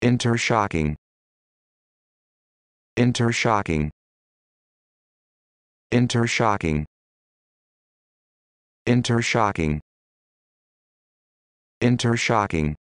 intershocking intershocking intershocking intershocking intershocking